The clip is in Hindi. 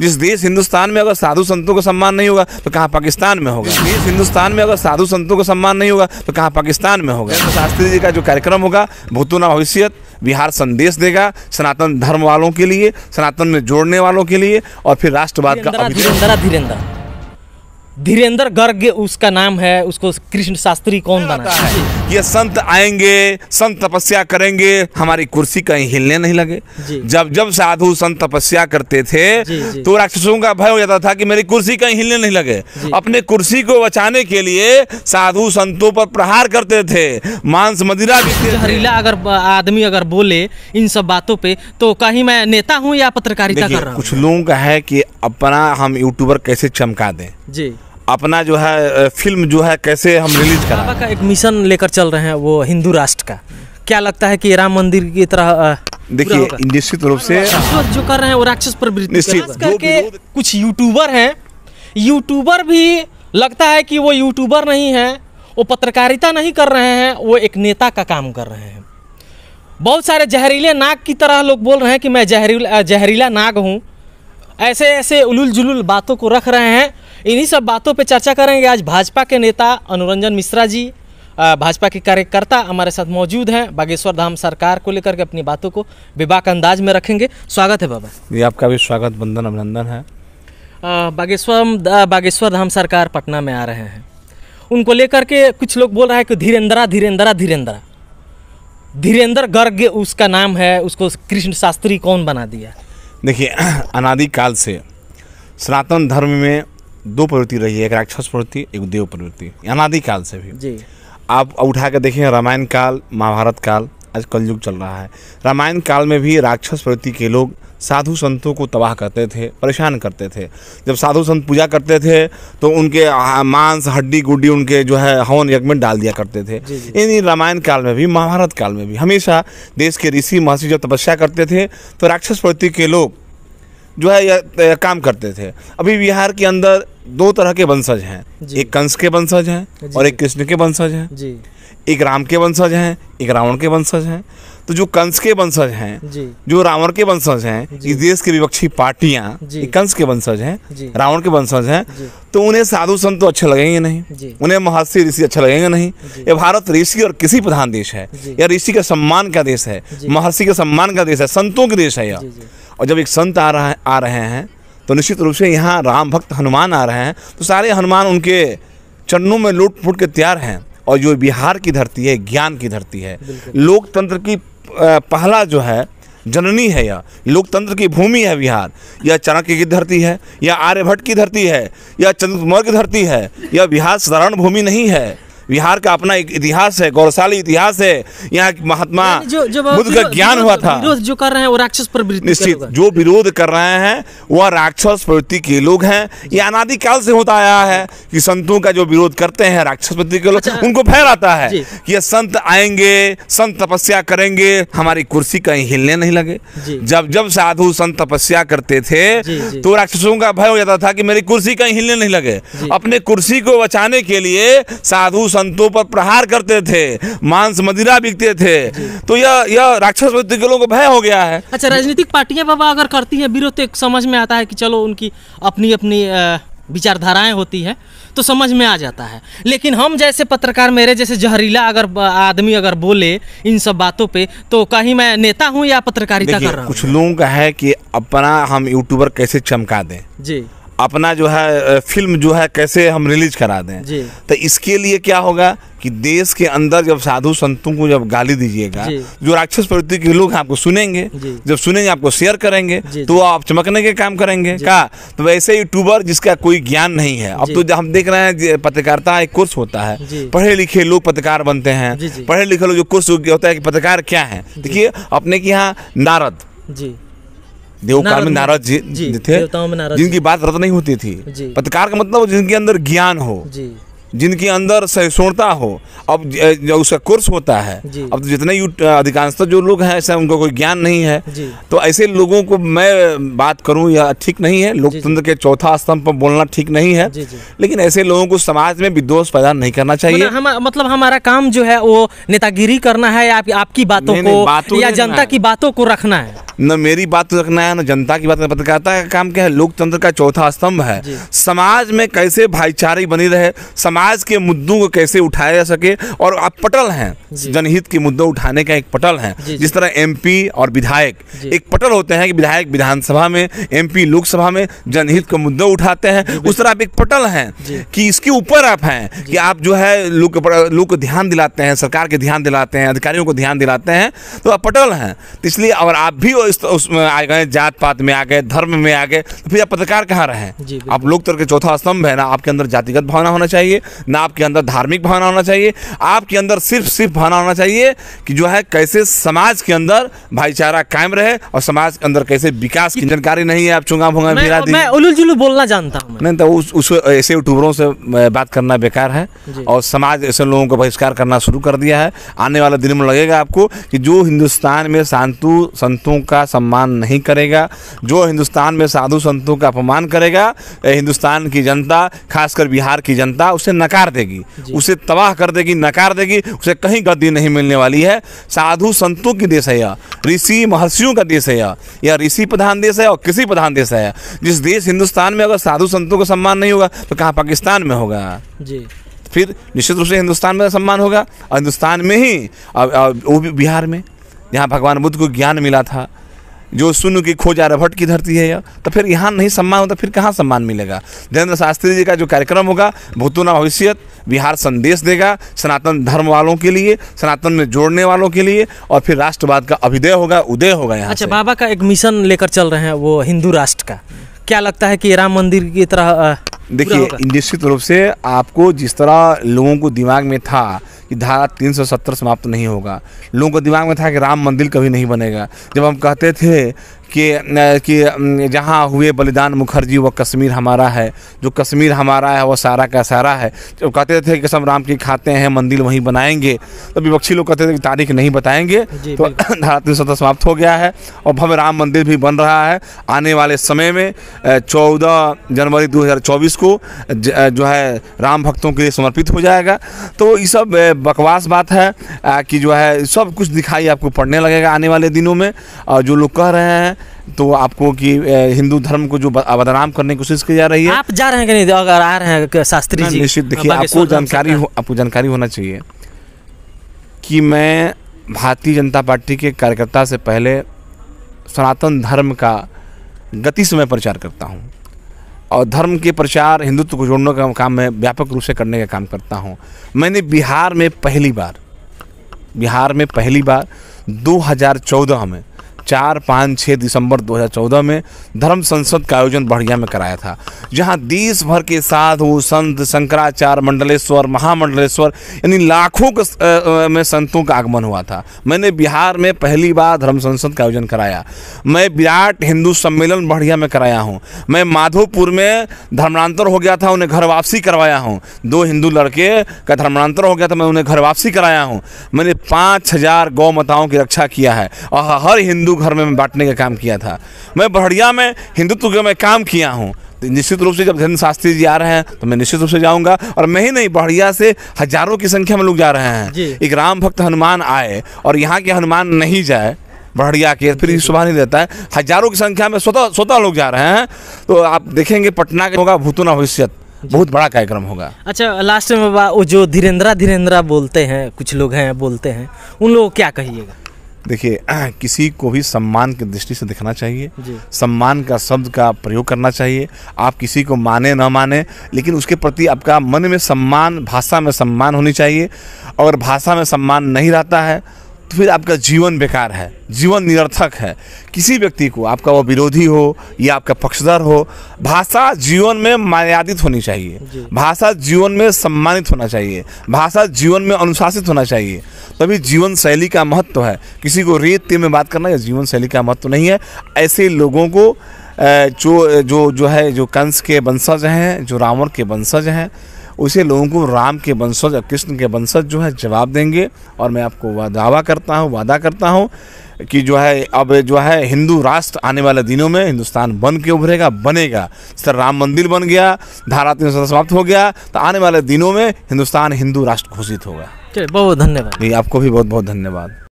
जिस देश हिंदुस्तान में अगर साधु संतों का सम्मान नहीं होगा तो कहाँ पाकिस्तान में होगा देश हिंदुस्तान में अगर साधु संतों का सम्मान नहीं होगा तो कहाँ पाकिस्तान में होगा तो शास्त्री जी का जो कार्यक्रम होगा भूतुना भविष्यत बिहार संदेश देगा सनातन धर्म वालों के लिए सनातन में जोड़ने वालों के लिए और फिर राष्ट्रवाद का धीरेन्द्र धीरेन्द्र गर्ग उसका नाम है उसको कृष्ण शास्त्री कौन बना ये संत आएंगे संत तपस्या करेंगे हमारी कुर्सी कहीं हिलने नहीं लगे जब जब साधु संत तपस्या करते थे जी, जी। तो राक्षसों का भय हो जाता था कि मेरी कुर्सी कहीं हिलने नहीं लगे अपने कुर्सी को बचाने के लिए साधु संतों पर प्रहार करते थे मांस मदिरा भी जहरीला अगर आदमी अगर बोले इन सब बातों पे तो कहीं मैं नेता हूँ या पत्रकारिता कुछ लोगों का है कि अपना हम यूट्यूबर कैसे चमका दें जी अपना जो है फिल्म जो है कैसे हम रिलीज करा का एक मिशन लेकर चल रहे हैं वो हिंदू राष्ट्र का क्या लगता है कि राम मंदिर की तरह देखिए निश्चित रूप से अच्छा, जो कर रहे हैं वो राक्षस प्रवृत्ति करके कुछ यूट्यूबर हैं यूट्यूबर भी लगता है कि वो यूट्यूबर नहीं है वो पत्रकारिता नहीं कर रहे हैं वो एक नेता का काम कर रहे हैं बहुत सारे जहरीले नाग की तरह लोग बोल रहे हैं कि मैं जहरीला जहरीला नाग हूँ ऐसे ऐसे उलुल जुलुल बातों को रख रहे हैं इन्हीं सब बातों पे चर्चा करेंगे आज भाजपा के नेता अनुरंजन मिश्रा जी भाजपा के कार्यकर्ता हमारे साथ मौजूद हैं बागेश्वर धाम सरकार को लेकर के अपनी बातों को विवाक अंदाज में रखेंगे स्वागत है बाबा जी आपका भी स्वागत बंधन अभिनंदन है बागेश्वर बागेश्वर धाम सरकार पटना में आ रहे हैं उनको लेकर के कुछ लोग बोल रहा है कि धीरेन्द्रा धीरेन्द्रा धीरेन्द्रा धीरेन्द्र गर्ग उसका नाम है उसको कृष्ण शास्त्री कौन बना दिया देखिए अनादिकाल से सनातन धर्म में दो प्रवृत्ति रही है एक राक्षस प्रवृत्ति एक देव प्रवृत्ति अनादि काल से भी जी आप उठा के देखें रामायण काल महाभारत काल आज कल युग चल रहा है रामायण काल में भी राक्षस प्रवृत्ति के लोग साधु संतों को तबाह करते थे परेशान करते थे जब साधु संत पूजा करते थे तो उनके मांस हड्डी गुड्डी उनके जो है हवन यज्ञ में डाल दिया करते थे इन रामायण काल में भी महाभारत काल में भी हमेशा देश के ऋषि महर्षि जब तपस्या करते थे तो राक्षस प्रवृत्ति के लोग जो है काम करते थे अभी बिहार के अंदर दो तरह के वंशज हैं एक कंस के वंशज हैं और एक कृष्ण के वंशज हैं एक राम के वंशज हैं एक रावण के वंशज हैं तो जो कंस के वंशज हैं जो रावण के वंशज हैं इस देश के विपक्षी पार्टियां कंस के वंशज हैं रावण के वंशज हैं तो उन्हें साधु संत तो अच्छे लगेंगे नहीं उन्हें महर्षि ऋषि अच्छे लगेंगे नहीं ये भारत ऋषि और किसी प्रधान देश है यह ऋषि का सम्मान का देश है महर्षि के सम्मान का देश है संतों का देश है यह और जब एक संत आ रहा आ रहे हैं तो निश्चित रूप से यहाँ राम भक्त हनुमान आ रहे हैं तो सारे हनुमान उनके चरणों में लूट फूट के तैयार हैं और जो बिहार की धरती है ज्ञान की धरती है लोकतंत्र की पहला जो है जननी है यह लोकतंत्र की भूमि है बिहार यह चाणक्य की धरती है या आर्यभट्ट की धरती है या चंद्रकुमार की धरती है यह बिहार साधारण भूमि नहीं है बिहार का अपना एक इतिहास है गौरवशाली इतिहास है यहाँ महात्मा बुद्ध का ज्ञान हुआ था जो कर रहे हैं वो राक्षस प्रवृत्ति निश्चित जो विरोध कर रहे हैं वह राक्षस प्रवृत्ति के लोग हैं ये अनादिकाल से होता आया है कि संतों का जो विरोध करते हैं राक्षस प्रवृत्ति के लोग अच्छा। उनको आता है कि ये संत आएंगे संत तपस्या करेंगे हमारी कुर्सी कहीं हिलने नहीं लगे जब जब साधु संत तपस्या करते थे तो राक्षसों का भय हो जाता था कि मेरी कुर्सी कहीं हिलने नहीं लगे अपने कुर्सी को बचाने के लिए साधु संतों पर प्रहार करते थे मांस मदिरा बिकते थे तो यह यह राक्षस के लोगों को भय हो गया है अच्छा राजनीतिक पार्टियां बाबा अगर करती हैं विरोध तो एक समझ में आता है कि चलो उनकी अपनी अपनी विचारधाराएं होती है तो समझ में आ जाता है लेकिन हम जैसे पत्रकार मेरे जैसे जहरीला अगर आदमी अगर बोले इन सब बातों पे तो कहीं मैं नेता हूँ या पत्रकारिता कर रहा हूँ कुछ लोगों का है कि अपना हम यूट्यूबर कैसे चमका दें जी अपना जो है फिल्म जो है कैसे हम रिलीज करा दें जी। तो इसके लिए क्या होगा कि देश के अंदर जब साधु संतों को जब गाली दीजिएगा जो राक्षस प्रवृत्ति के लोग आपको सुनेंगे जब सुनेंगे आपको शेयर करेंगे तो आप चमकने के काम करेंगे का तो वैसे यूट्यूबर जिसका कोई ज्ञान नहीं है अब तो हम देख रहे हैं पत्रकारिता एक कोर्स होता है पढ़े लिखे लोग पत्रकार बनते हैं पढ़े लिखे लोग जो कोर्स होता है कि पत्रकार क्या है देखिए अपने के यहाँ नारद जी देवकाल में नारद जी, जी थे में जिनकी बात रद्द नहीं होती थी पत्रकार का मतलब जिनके अंदर ज्ञान हो जिनके अंदर सहिष्णुता हो अब उसका कोर्स होता है अब जितने अधिकांशतः तो जो लोग हैं ऐसा उनको कोई ज्ञान नहीं है तो ऐसे लोगों को मैं बात करूं या ठीक नहीं है लोकतंत्र के चौथा स्तंभ पर बोलना ठीक नहीं है जी, जी। लेकिन ऐसे लोगों को समाज में विद्वेष पैदा नहीं करना चाहिए मतलब हम, मतलब हमारा काम जो है वो नेतागिरी करना है आप, आपकी बातों को या जनता की बातों को रखना है न मेरी बात तो रखना है न जनता की बात पत्रकारिता का काम क्या है लोकतंत्र का चौथा स्तंभ है समाज में कैसे भाईचारे बनी रहे समाज के मुद्दों को कैसे उठाया जा सके और आप पटल हैं जनहित के मुद्दों उठाने का एक पटल है जिस तरह एम और विधायक एक पटल होते हैं कि विधायक विधानसभा में एम लोकसभा में जनहित का मुद्दों उठाते हैं उस तरह आप एक पटल हैं कि इसके ऊपर आप हैं कि आप जो है लोग लोग को ध्यान दिलाते हैं सरकार के ध्यान दिलाते हैं अधिकारियों को ध्यान दिलाते हैं तो आप पटल हैं तो इसलिए और आप भी इस तो उसमें आ गए जात पात में आ गए धर्म में आ गए तो फिर आप पत्रकार कहाँ रहे आप लोकतंत्र के चौथा स्तंभ है ना आपके अंदर जातिगत भावना होना चाहिए ना आपके अंदर धार्मिक भावना होना चाहिए आपके अंदर सिर्फ सिर्फ भावना होना चाहिए कि जो है कैसे समाज के अंदर भाईचारा कायम रहे और समाज के अंदर कैसे विकास की जानकारी नहीं है आप चुंगा भूंगा मिला दी उलू जुलू बोलना जानता हूँ नहीं तो उस, उस ऐसे यूट्यूबरों से बात करना बेकार है और समाज ऐसे लोगों को बहिष्कार करना शुरू कर दिया है आने वाले दिन में लगेगा आपको कि जो हिंदुस्तान में शांतु संतों का का सम्मान नहीं करेगा जो हिंदुस्तान में साधु संतों का अपमान करेगा हिंदुस्तान की जनता खासकर बिहार की जनता उसे नकार देगी उसे तबाह कर देगी नकार देगी उसे कहीं गद्दी नहीं मिलने वाली है साधु संतों की देश है यह ऋषि महर्षियों का देश है यह यह ऋषि प्रधान देश है और किसी प्रधान देश है जिस देश हिंदुस्तान में अगर साधु संतों का सम्मान नहीं होगा तो कहाँ पाकिस्तान में होगा जी फिर निश्चित रूप से हिंदुस्तान में सम्मान होगा और हिंदुस्तान में ही वो भी बिहार में जहाँ भगवान बुद्ध को ज्ञान मिला था जो शून्य की खोज रभट की धरती है या तो फिर यहाँ नहीं सम्मान होता फिर कहाँ सम्मान मिलेगा जयेंद्र शास्त्री जी का जो कार्यक्रम होगा भूतुना भविष्य बिहार संदेश देगा सनातन धर्म वालों के लिए सनातन में जोड़ने वालों के लिए और फिर राष्ट्रवाद का अभिदय होगा उदय होगा यहाँ अच्छा बाबा का एक मिशन लेकर चल रहे हैं वो हिंदू राष्ट्र का क्या लगता है कि राम मंदिर की तरह देखिए इंडस्ट्री तरफ से आपको जिस तरह लोगों को दिमाग में था कि धारा 370 समाप्त नहीं होगा लोगों को दिमाग में था कि राम मंदिर कभी नहीं बनेगा जब हम कहते थे कि कि जहाँ हुए बलिदान मुखर्जी वो कश्मीर हमारा है जो कश्मीर हमारा है वो सारा का सारा है जो तो कहते थे कि सब राम की खाते हैं मंदिर वहीं बनाएंगे तो विपक्षी लोग कहते थे कि तारीख नहीं बताएंगे तो धारा तीन समाप्त हो गया है और भव्य राम मंदिर भी बन रहा है आने वाले समय में चौदह जनवरी दो को जो है राम भक्तों के लिए समर्पित हो जाएगा तो ये सब बकवास बात है कि जो है सब कुछ दिखाई आपको पढ़ने लगेगा आने वाले दिनों में और जो लोग कह रहे हैं तो आपको कि हिंदू धर्म को जो बदनाम करने की कोशिश की जा रही है आप जा रहे हैं कि नहीं अगर आ रहे हैं शास्त्री जी निश्चित देखिए आपको जानकारी हो आपको जानकारी होना चाहिए कि मैं भारतीय जनता पार्टी के कार्यकर्ता से पहले सनातन धर्म का गति से मैं प्रचार करता हूँ और धर्म के प्रचार हिंदुत्व को जोड़ने का काम मैं व्यापक रूप से करने का काम करता हूँ मैंने बिहार में पहली बार बिहार में पहली बार 2014 में चार पाँच छः दिसंबर 2014 में धर्म संसद का आयोजन बढ़िया में कराया था जहां देश भर के साधु संत शंकराचार्य मंडलेश्वर महामंडलेश्वर यानी लाखों के में संतों का आगमन हुआ था मैंने बिहार में पहली बार धर्म संसद का आयोजन कराया मैं विराट हिंदू सम्मेलन बढ़िया में कराया हूँ मैं माधोपुर में धर्मांतर हो गया था उन्हें घर वापसी करवाया हूँ दो हिंदू लड़के का धर्मांतर हो गया था मैं उन्हें घर वापसी कराया हूँ मैंने पाँच हज़ार गौ माताओं की रक्षा किया है और हर हिंदू घर में बांटने का काम किया था मैं बहड़िया में हिंदुत्व में काम किया हूँ तो निश्चित रूप से जब धन शास्त्री जी आ रहे हैं तो मैं निश्चित रूप से जाऊंगा और मैं ही नहीं बहड़िया से हजारों की संख्या में लोग जा रहे हैं एक राम भक्त हनुमान आए और यहाँ के हनुमान नहीं जाए बढ़िया के फिर सुबह नहीं देता है हजारों की संख्या में स्वतः स्वतः लोग जा रहे हैं तो आप देखेंगे पटना का होगा भूतुना भविष्य बहुत बड़ा कार्यक्रम होगा अच्छा लास्ट में बाबा वो जो धीरेन्द्रा धीरेन्द्रा बोलते हैं कुछ लोग हैं बोलते हैं उन लोगों को क्या कहिएगा देखिए किसी को भी सम्मान की दृष्टि से देखना चाहिए सम्मान का शब्द का प्रयोग करना चाहिए आप किसी को माने ना माने लेकिन उसके प्रति आपका मन में सम्मान भाषा में सम्मान होनी चाहिए और भाषा में सम्मान नहीं रहता है तो फिर आपका जीवन बेकार है जीवन निरर्थक है किसी व्यक्ति को आपका वो विरोधी हो या आपका पक्षधर हो भाषा जीवन में मर्यादित होनी चाहिए भाषा जीवन में सम्मानित होना चाहिए भाषा जीवन में अनुशासित होना चाहिए तभी जीवन शैली का महत्व है किसी को रेत ते में बात करना या जीवन शैली का महत्व नहीं है ऐसे लोगों को जो जो जो है जो कंस के वंशज हैं जो रावण के वंशज हैं उसे लोगों को राम के वंशज और कृष्ण के वंशज जो है जवाब देंगे और मैं आपको दावा करता हूँ वादा करता हूँ कि जो है अब जो है हिंदू राष्ट्र आने वाले दिनों में हिंदुस्तान बन के उभरेगा बनेगा सर राम मंदिर बन गया धारा तीन सौ समाप्त हो गया तो आने वाले दिनों में हिंदुस्तान हिंदू राष्ट्र घोषित होगा चलिए बहुत बहुत धन्यवाद आपको भी बहुत बहुत धन्यवाद